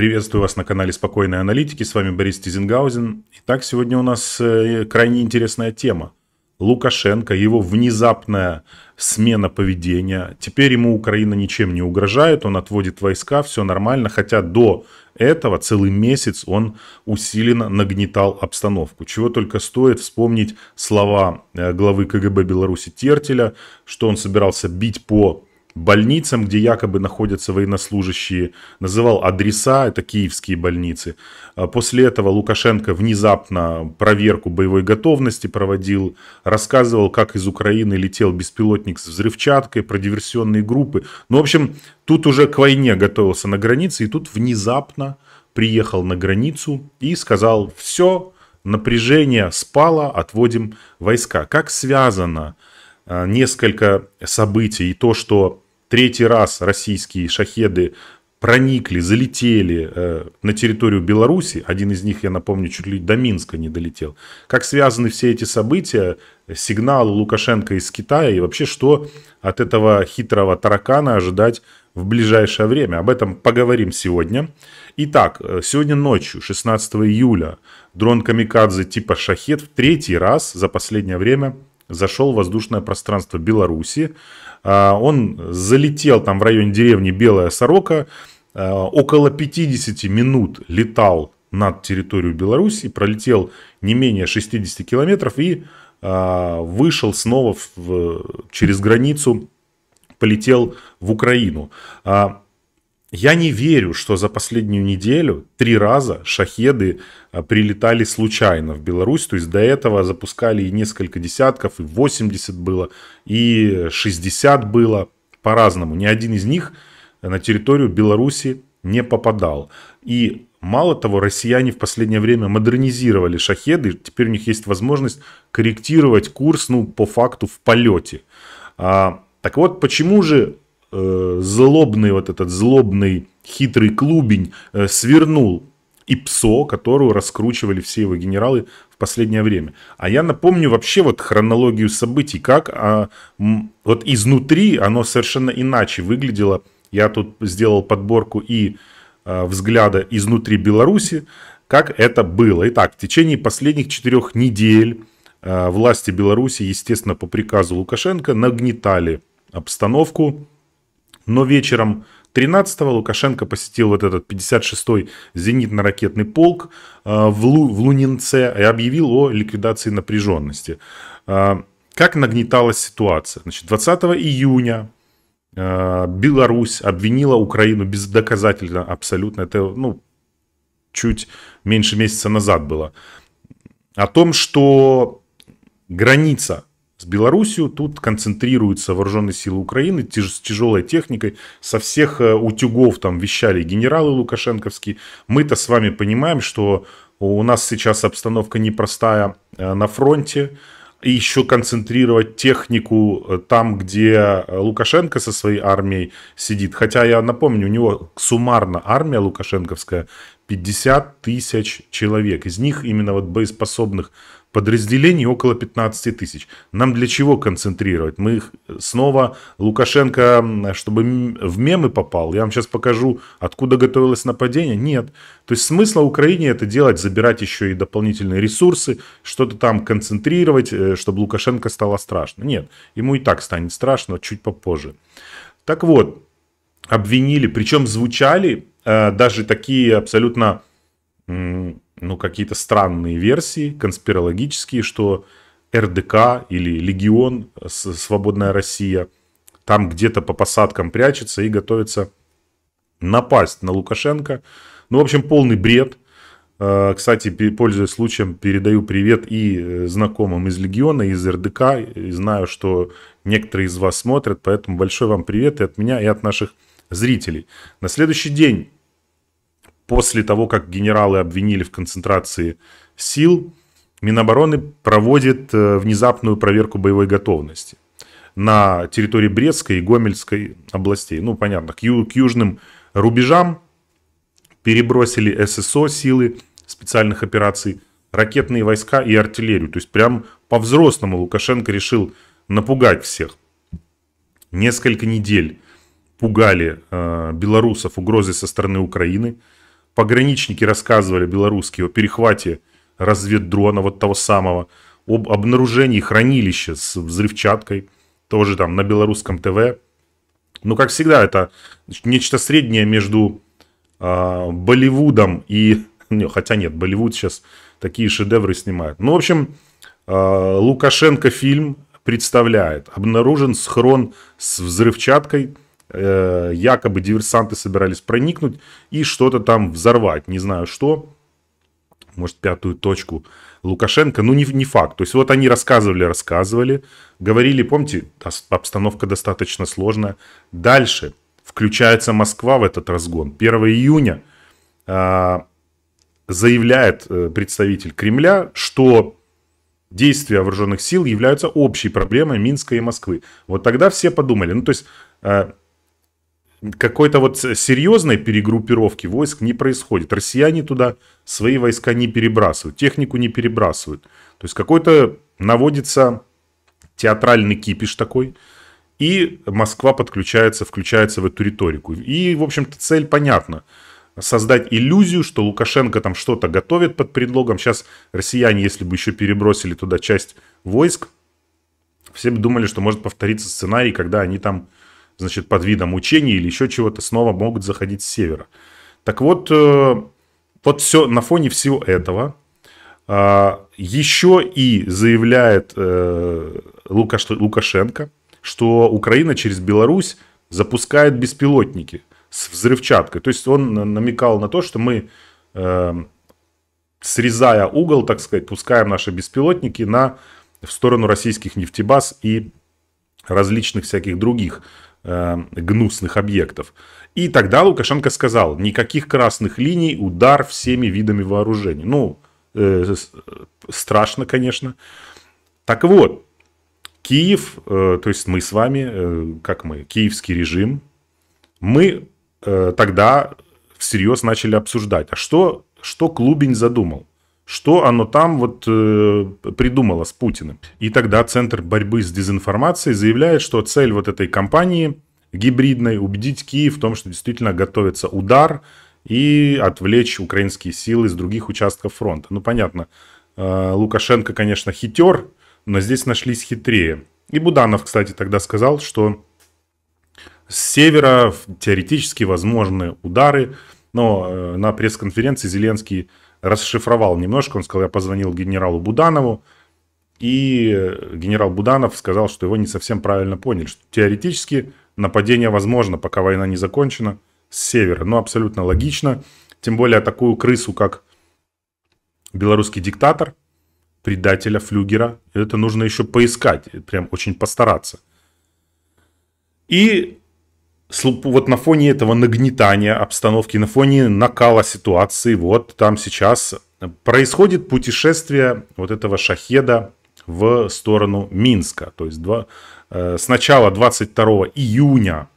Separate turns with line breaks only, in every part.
Приветствую вас на канале «Спокойной аналитики». С вами Борис Тизенгаузен. Итак, сегодня у нас э, крайне интересная тема. Лукашенко, его внезапная смена поведения. Теперь ему Украина ничем не угрожает, он отводит войска, все нормально. Хотя до этого целый месяц он усиленно нагнетал обстановку. Чего только стоит вспомнить слова э, главы КГБ Беларуси Тертеля, что он собирался бить по больницам, где якобы находятся военнослужащие, называл адреса, это киевские больницы. А после этого Лукашенко внезапно проверку боевой готовности проводил, рассказывал, как из Украины летел беспилотник с взрывчаткой, про диверсионные группы. Ну, в общем, тут уже к войне готовился на границе, и тут внезапно приехал на границу и сказал, все, напряжение спало, отводим войска. Как связано а, несколько событий и то, что третий раз российские шахеды проникли, залетели э, на территорию Беларуси. Один из них, я напомню, чуть ли до Минска не долетел. Как связаны все эти события, сигналы Лукашенко из Китая и вообще что от этого хитрого таракана ожидать в ближайшее время? Об этом поговорим сегодня. Итак, э, сегодня ночью, 16 июля, дрон Камикадзе типа «Шахет» в третий раз за последнее время – зашел в воздушное пространство Беларуси. А, он залетел там в районе деревни Белая Сорока, а, около 50 минут летал над территорию Беларуси, пролетел не менее 60 километров и а, вышел снова в, через границу, полетел в Украину. Я не верю, что за последнюю неделю три раза шахеды а, прилетали случайно в Беларусь. То есть до этого запускали и несколько десятков, и 80 было, и 60 было по-разному. Ни один из них на территорию Беларуси не попадал. И мало того, россияне в последнее время модернизировали шахеды. Теперь у них есть возможность корректировать курс, ну, по факту, в полете. А, так вот, почему же Э, злобный вот этот злобный хитрый клубень э, свернул ИПСО, которую раскручивали все его генералы в последнее время. А я напомню вообще вот хронологию событий, как а, вот изнутри оно совершенно иначе выглядело. Я тут сделал подборку и а, взгляда изнутри Беларуси, как это было. Итак, в течение последних четырех недель а, власти Беларуси, естественно, по приказу Лукашенко нагнетали обстановку но вечером 13-го Лукашенко посетил вот этот 56-й зенитно-ракетный полк э, в, Лу, в Лунинце и объявил о ликвидации напряженности. Э, как нагнеталась ситуация? Значит, 20 июня э, Беларусь обвинила Украину бездоказательно абсолютно. Это ну, чуть меньше месяца назад было. О том, что граница с Белоруссией тут концентрируются вооруженные силы Украины с тяжелой техникой. Со всех э, утюгов там вещали генералы лукашенковские. Мы-то с вами понимаем, что у нас сейчас обстановка непростая э, на фронте. И еще концентрировать технику э, там, где Лукашенко со своей армией сидит. Хотя я напомню, у него суммарно армия лукашенковская 50 тысяч человек. Из них именно вот боеспособных Подразделений около 15 тысяч. Нам для чего концентрировать? Мы их снова... Лукашенко, чтобы в мемы попал, я вам сейчас покажу, откуда готовилось нападение. Нет. То есть смысла Украине это делать, забирать еще и дополнительные ресурсы, что-то там концентрировать, э, чтобы Лукашенко стало страшно. Нет. Ему и так станет страшно чуть попозже. Так вот, обвинили, причем звучали э, даже такие абсолютно... М- ну, какие-то странные версии, конспирологические, что РДК или Легион, э, Свободная Россия, там где-то по посадкам прячется и готовится напасть на Лукашенко. Ну, в общем, полный бред. Э, кстати, пользуясь случаем, передаю привет и э, знакомым из Легиона, из РДК. И знаю, что некоторые из вас смотрят, поэтому большой вам привет и от меня, и от наших зрителей. На следующий день после того, как генералы обвинили в концентрации сил, Минобороны проводит э, внезапную проверку боевой готовности на территории Брестской и Гомельской областей. Ну, понятно, к, ю- к южным рубежам перебросили ССО силы специальных операций, ракетные войска и артиллерию. То есть прям по-взрослому Лукашенко решил напугать всех. Несколько недель пугали э, белорусов угрозой со стороны Украины – Пограничники рассказывали белорусские о перехвате разведдрона вот того самого, об обнаружении хранилища с взрывчаткой, тоже там на белорусском ТВ. Ну, как всегда, это нечто среднее между э, Болливудом и... Не, хотя нет, Болливуд сейчас такие шедевры снимает. Ну, в общем, э, Лукашенко фильм представляет. Обнаружен схрон с взрывчаткой – Э, якобы диверсанты собирались проникнуть и что-то там взорвать, не знаю что, может, пятую точку Лукашенко, ну, не, не факт. То есть вот они рассказывали, рассказывали, говорили, помните, обстановка достаточно сложная. Дальше включается Москва в этот разгон. 1 июня а, э, заявляет представитель Кремля, что действия вооруженных сил являются общей проблемой Минска и Москвы. Вот тогда все подумали, ну, то есть... Э, какой-то вот серьезной перегруппировки войск не происходит. Россияне туда свои войска не перебрасывают, технику не перебрасывают. То есть какой-то наводится театральный кипиш такой, и Москва подключается, включается в эту риторику. И, в общем-то, цель понятна. Создать иллюзию, что Лукашенко там что-то готовит под предлогом. Сейчас россияне, если бы еще перебросили туда часть войск, все бы думали, что может повториться сценарий, когда они там значит, под видом учений или еще чего-то снова могут заходить с севера. Так вот, э, вот все на фоне всего этого э, еще и заявляет э, Лукаш, Лукашенко, что Украина через Беларусь запускает беспилотники с взрывчаткой. То есть он намекал на то, что мы, срезая угол, так сказать, пускаем наши беспилотники на, в сторону российских нефтебаз и различных всяких других Э, гнусных объектов. И тогда Лукашенко сказал, никаких красных линий, удар всеми видами вооружений. Ну, э, э, страшно, конечно. Так вот, Киев, э, то есть мы с вами, э, как мы, киевский режим, мы э, тогда всерьез начали обсуждать, а что, что Клубень задумал? что оно там вот э, придумало с Путиным. И тогда Центр борьбы с дезинформацией заявляет, что цель вот этой кампании гибридной убедить Киев в том, что действительно готовится удар и отвлечь украинские силы с других участков фронта. Ну, понятно, э, Лукашенко, конечно, хитер, но здесь нашлись хитрее. И Буданов, кстати, тогда сказал, что с севера теоретически возможны удары, но э, на пресс-конференции Зеленский расшифровал немножко. Он сказал, я позвонил генералу Буданову, и генерал Буданов сказал, что его не совсем правильно поняли, что теоретически нападение возможно, пока война не закончена, с севера. Но абсолютно логично. Тем более такую крысу, как белорусский диктатор, предателя Флюгера, это нужно еще поискать, прям очень постараться. И вот на фоне этого нагнетания обстановки, на фоне накала ситуации, вот там сейчас происходит путешествие вот этого шахеда в сторону Минска. То есть два, э, с начала 22 июня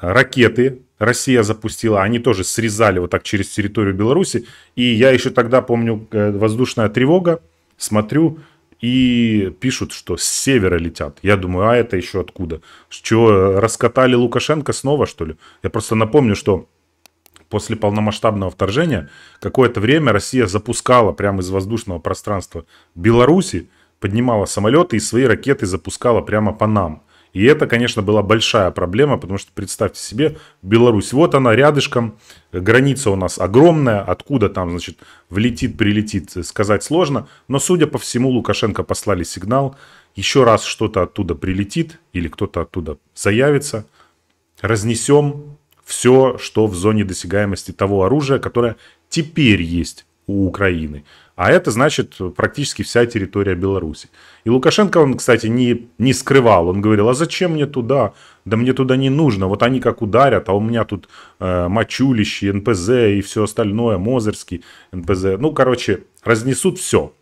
ракеты Россия запустила, они тоже срезали вот так через территорию Беларуси. И я еще тогда помню э, воздушная тревога, смотрю, и пишут, что с севера летят. Я думаю, а это еще откуда? Что, раскатали Лукашенко снова, что ли? Я просто напомню, что после полномасштабного вторжения какое-то время Россия запускала прямо из воздушного пространства Беларуси, поднимала самолеты и свои ракеты запускала прямо по нам. И это, конечно, была большая проблема, потому что, представьте себе, Беларусь, вот она рядышком, граница у нас огромная, откуда там, значит, влетит, прилетит, сказать сложно. Но, судя по всему, Лукашенко послали сигнал, еще раз что-то оттуда прилетит или кто-то оттуда заявится, разнесем все, что в зоне досягаемости того оружия, которое теперь есть у Украины. А это значит практически вся территория Беларуси. И Лукашенко, он, кстати, не, не скрывал. Он говорил, а зачем мне туда? Да мне туда не нужно. Вот они как ударят, а у меня тут э, Мачулище, НПЗ и все остальное, Мозырский, НПЗ. Ну, короче, разнесут все.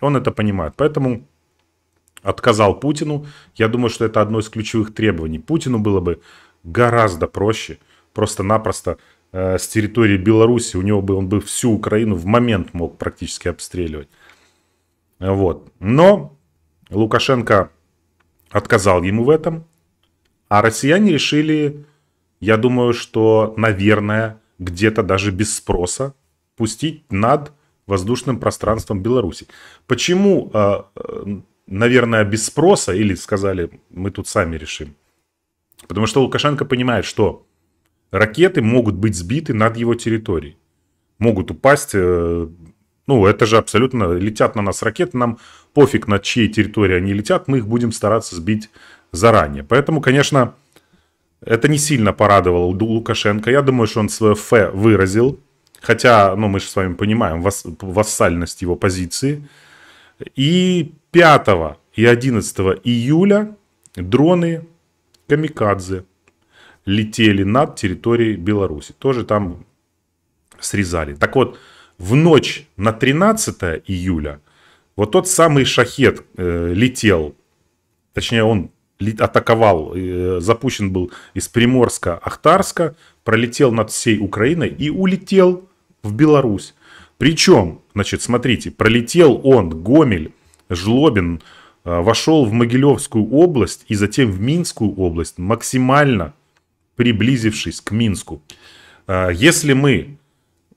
Он это понимает. Поэтому отказал Путину. Я думаю, что это одно из ключевых требований. Путину было бы гораздо проще просто-напросто Э, с территории Беларуси, у него бы он бы всю Украину в момент мог практически обстреливать. Э, вот. Но Лукашенко отказал ему в этом, а россияне решили, я думаю, что, наверное, где-то даже без спроса пустить над воздушным пространством Беларуси. Почему, э, наверное, без спроса или сказали, мы тут сами решим? Потому что Лукашенко понимает, что ракеты могут быть сбиты над его территорией. Могут упасть, э, ну это же абсолютно, летят на нас ракеты, нам пофиг на чьей территории они летят, мы их будем стараться сбить заранее. Поэтому, конечно, это не сильно порадовало Лукашенко. Я думаю, что он свое фе выразил. Хотя, ну, мы же с вами понимаем вассальность его позиции. И 5 и 11 июля дроны Камикадзе летели над территорией Беларуси. Тоже там срезали. Так вот, в ночь на 13 июля вот тот самый шахет э, летел, точнее он атаковал, э, запущен был из Приморска, Ахтарска, пролетел над всей Украиной и улетел в Беларусь. Причем, значит, смотрите, пролетел он, Гомель, Жлобин, э, вошел в Могилевскую область и затем в Минскую область максимально приблизившись к Минску. А, если мы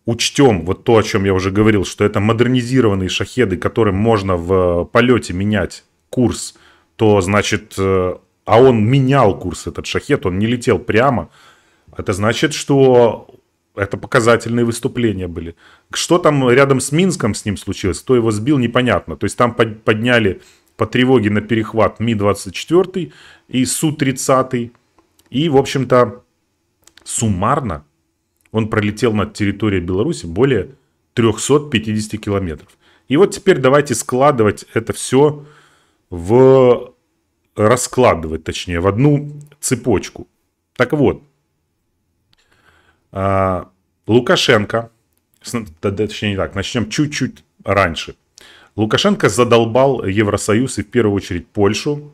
учтем вот то, о чем я уже говорил, что это модернизированные шахеды, которым можно в э, полете менять курс, то значит, э, а он менял курс этот шахет, он не летел прямо, это значит, что это показательные выступления были. Что там рядом с Минском с ним случилось, кто его сбил, непонятно. То есть там подняли по тревоге на перехват Ми-24 и Су-30, и, в общем-то, суммарно он пролетел над территорией Беларуси более 350 километров. И вот теперь давайте складывать это все в... раскладывать, точнее, в одну цепочку. Так вот, а, Лукашенко, точнее не так, начнем чуть-чуть раньше. Лукашенко задолбал Евросоюз и в первую очередь Польшу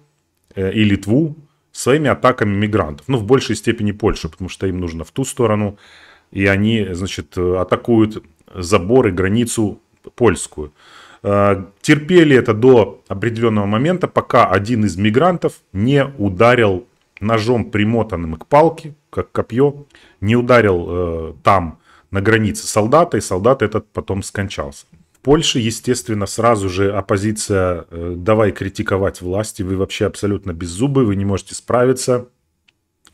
э, и Литву своими атаками мигрантов. Ну, в большей степени Польша, потому что им нужно в ту сторону. И они, значит, атакуют заборы, границу польскую. Э, терпели это до определенного момента, пока один из мигрантов не ударил ножом, примотанным к палке, как копье, не ударил э, там на границе солдата, и солдат этот потом скончался. В Польше, естественно, сразу же оппозиция э, «давай критиковать власти, вы вообще абсолютно беззубы, вы не можете справиться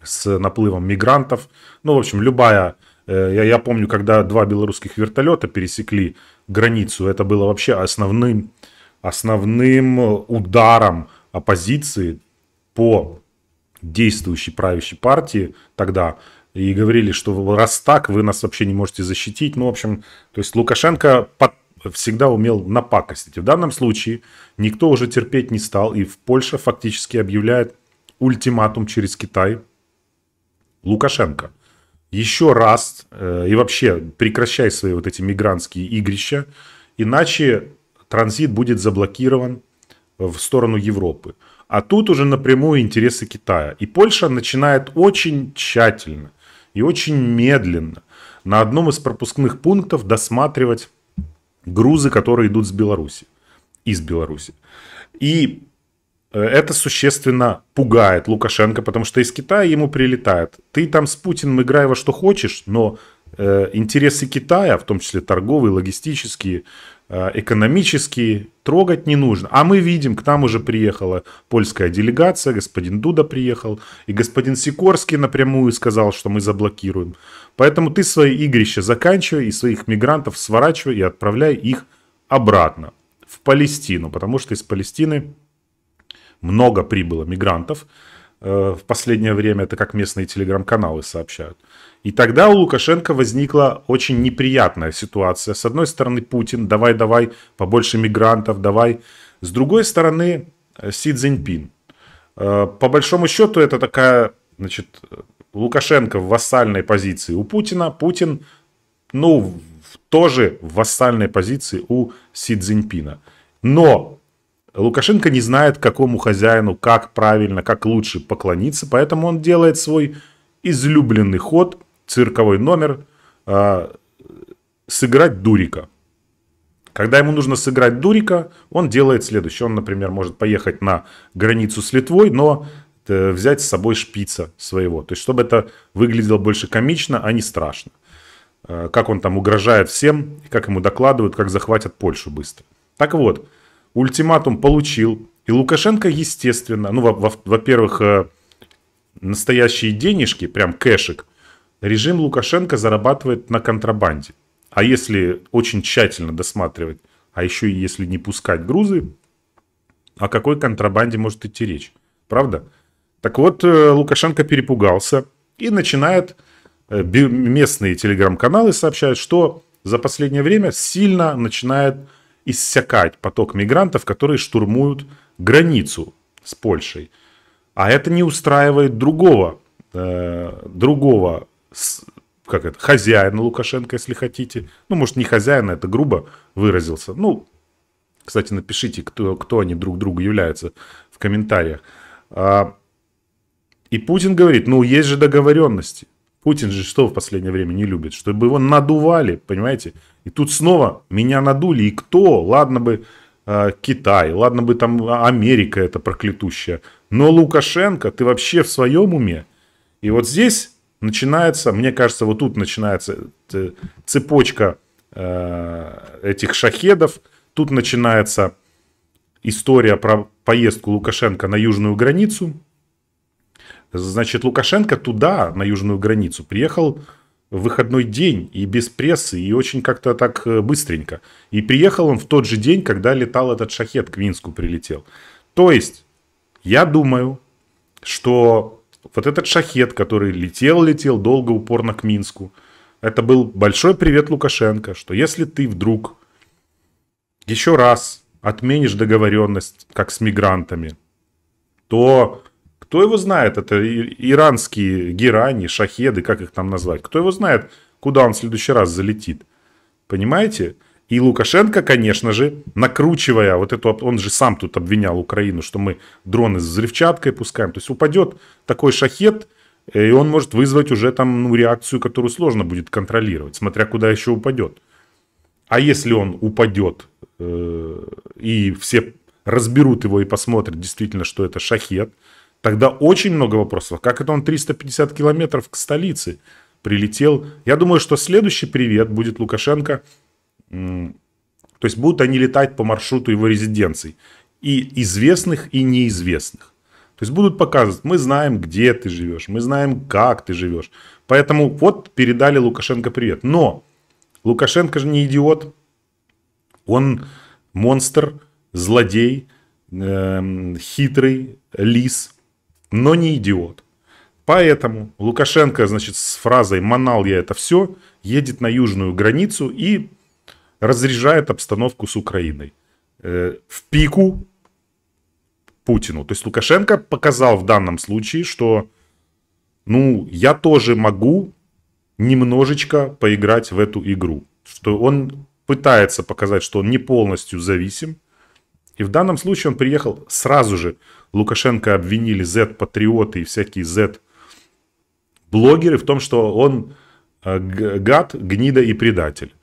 с наплывом мигрантов». Ну, в общем, любая... Э, я, я помню, когда два белорусских вертолета пересекли границу, это было вообще основным, основным ударом оппозиции по действующей правящей партии тогда, и говорили, что раз так, вы нас вообще не можете защитить. Ну, в общем, то есть Лукашенко под всегда умел напакостить. В данном случае никто уже терпеть не стал, и в Польше фактически объявляет ультиматум через Китай Лукашенко. Еще раз э, и вообще прекращай свои вот эти мигрантские игрища, иначе транзит будет заблокирован в сторону Европы. А тут уже напрямую интересы Китая. И Польша начинает очень тщательно и очень медленно на одном из пропускных пунктов досматривать грузы, которые идут с Беларуси, из Беларуси. И э, это существенно пугает Лукашенко, потому что из Китая ему прилетает. Ты там с Путиным играй во что хочешь, но э, интересы Китая, в том числе торговые, логистические, Э, экономически трогать не нужно. А мы видим, к нам уже приехала польская делегация, господин Дуда приехал, и господин Сикорский напрямую сказал, что мы заблокируем. Поэтому ты свои игрища заканчивай и своих мигрантов сворачивай и отправляй их обратно в Палестину, потому что из Палестины много прибыло мигрантов, Э, в последнее время, это как местные телеграм-каналы сообщают. И тогда у Лукашенко возникла очень неприятная ситуация. С одной стороны, Путин, давай-давай, побольше мигрантов, давай. С другой стороны, э, Си Цзиньпин. Э, по большому счету, это такая, значит, Лукашенко в вассальной позиции у Путина, Путин, ну, тоже в вассальной позиции у Си Цзиньпина. Но Лукашенко не знает, какому хозяину, как правильно, как лучше поклониться, поэтому он делает свой излюбленный ход, цирковой номер, э, сыграть дурика. Когда ему нужно сыграть дурика, он делает следующее. Он, например, может поехать на границу с Литвой, но э, взять с собой шпица своего. То есть, чтобы это выглядело больше комично, а не страшно. Э, как он там угрожает всем, как ему докладывают, как захватят Польшу быстро. Так вот, Ультиматум получил. И Лукашенко, естественно, ну, во-первых, во во э, настоящие денежки, прям кэшик, режим Лукашенко зарабатывает на контрабанде. А если очень тщательно досматривать, а еще и если не пускать грузы, о какой контрабанде может идти речь? Правда? Так вот, э, Лукашенко перепугался и начинает... Э, местные телеграм-каналы сообщают, что за последнее время сильно начинает иссякать поток мигрантов, которые штурмуют границу с Польшей. А это не устраивает другого, э, другого как это, хозяина Лукашенко, если хотите. Ну, может, не хозяина, это грубо выразился. Ну, кстати, напишите, кто, кто они друг другу являются в комментариях. А, и Путин говорит, ну, есть же договоренности. Путин же что в последнее время не любит? Чтобы его надували, понимаете? И тут снова меня надули. И кто? Ладно бы э, Китай, ладно бы там Америка эта проклятущая. Но Лукашенко, ты вообще в своем уме? И вот здесь начинается, мне кажется, вот тут начинается э, цепочка э, этих шахедов. Тут начинается история про поездку Лукашенко на южную границу. Значит, Лукашенко туда, на южную границу, приехал в выходной день и без прессы, и очень как-то так э, быстренько. И приехал он в тот же день, когда летал этот шахет к Минску прилетел. То есть, я думаю, что вот этот шахет, который летел-летел долго упорно к Минску, это был большой привет Лукашенко, что если ты вдруг еще раз отменишь договоренность, как с мигрантами, то кто его знает? Это иранские герани, шахеды, как их там назвать. Кто его знает, куда он в следующий раз залетит? Понимаете? И Лукашенко, конечно же, накручивая вот эту... Он же сам тут обвинял Украину, что мы дроны с взрывчаткой пускаем. То есть упадет такой шахет, э, и он может вызвать уже там ну, реакцию, которую сложно будет контролировать, смотря куда еще упадет. А если он упадет, э, и все разберут его и посмотрят действительно, что это шахет, Тогда очень много вопросов. Как это он 350 километров к столице прилетел? Я думаю, что следующий привет будет Лукашенко. То есть будут они летать по маршруту его резиденций. И известных, и неизвестных. То есть будут показывать, мы знаем, где ты живешь, мы знаем, как ты живешь. Поэтому вот передали Лукашенко привет. Но Лукашенко же не идиот. Он монстр, злодей, э, хитрый лис но не идиот. Поэтому Лукашенко, значит, с фразой «манал я это все» едет на южную границу и разряжает обстановку с Украиной. Э, в пику Путину. То есть Лукашенко показал в данном случае, что ну, я тоже могу немножечко поиграть в эту игру. Что он пытается показать, что он не полностью зависим. И в данном случае он приехал сразу же Лукашенко обвинили Z-патриоты и всякие Z-блогеры в том, что он э, гад, гнида и предатель.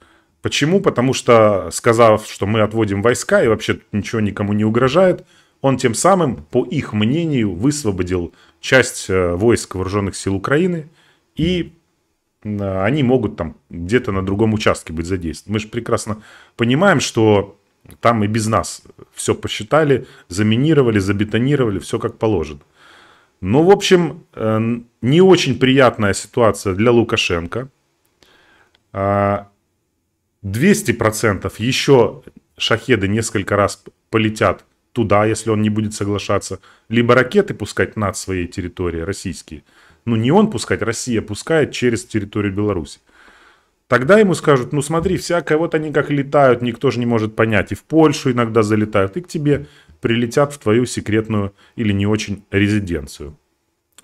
Почему? Потому что, сказав, что мы отводим войска и вообще ничего никому не угрожает, он тем самым, по их мнению, высвободил часть э, войск вооруженных сил Украины, и э, они могут там где-то на другом участке быть задействованы. Мы же прекрасно понимаем, что там и без нас все посчитали, заминировали, забетонировали, все как положено. Но, ну, в общем, э, не очень приятная ситуация для Лукашенко. 200% а, еще шахеды несколько раз полетят туда, если он не будет соглашаться. Либо ракеты пускать над своей территорией, российские. Ну, не он пускать, Россия пускает через территорию Беларуси. Тогда ему скажут, ну смотри, всякое, вот они как летают, никто же не может понять. И в Польшу иногда залетают, и к тебе прилетят в твою секретную или не очень резиденцию.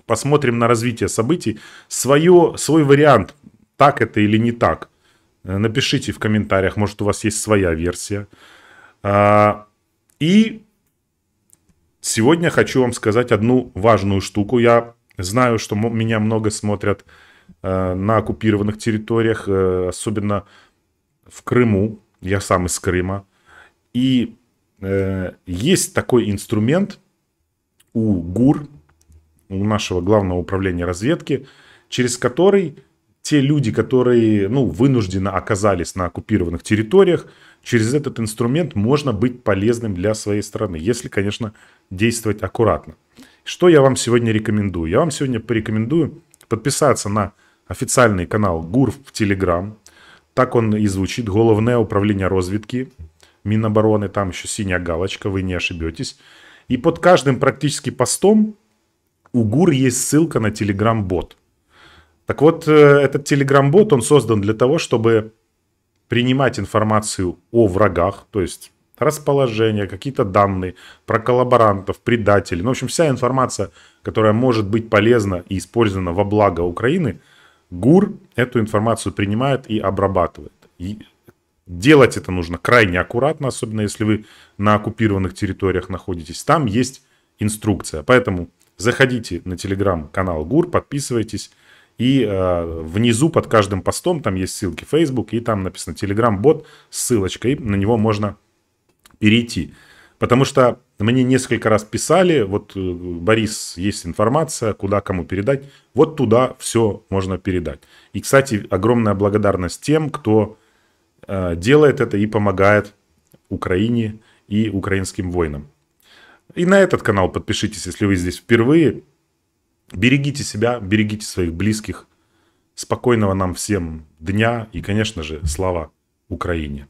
Посмотрим на развитие событий. Свое, свой вариант, так это или не так, э, напишите в комментариях, может у вас есть своя версия. А, и сегодня хочу вам сказать одну важную штуку. Я знаю, что меня много смотрят Э, на оккупированных территориях, э, особенно в Крыму. Я сам из Крыма. И э, есть такой инструмент у ГУР, у нашего главного управления разведки, через который те люди, которые ну, вынужденно оказались на оккупированных территориях, через этот инструмент можно быть полезным для своей страны, если, конечно, действовать аккуратно. Что я вам сегодня рекомендую? Я вам сегодня порекомендую подписаться на офіційний канал ГУР в Телеграм. Так он і звучить. Головне управління розвідки Минобороны. Там еще синяя галочка, вы не ошибетесь. И под каждым практически постом у ГУР есть ссылка на Телеграм-бот. Так вот, этот Телеграм-бот, он создан для того, чтобы принимать информацию о врагах, то есть расположение, какие-то данные про коллаборантов, предателей. Ну, в общем, вся информация, которая может быть полезна и использована во благо Украины, ГУР эту информацию принимает и обрабатывает. И делать это нужно крайне аккуратно, особенно если вы на оккупированных территориях находитесь. Там есть инструкция. Поэтому заходите на телеграм-канал ГУР, подписывайтесь. И э, внизу под каждым постом там есть ссылки Facebook, и там написано Telegram-бот с ссылочкой, на него можно перейти. Потому что мне несколько раз писали, вот, э, Борис, есть информация, куда кому передать. Вот туда все можно передать. И, кстати, огромная благодарность тем, кто э, делает это и помогает Украине и украинским воинам. И на этот канал подпишитесь, если вы здесь впервые. Берегите себя, берегите своих близких. Спокойного нам всем дня и, конечно же, слава Украине!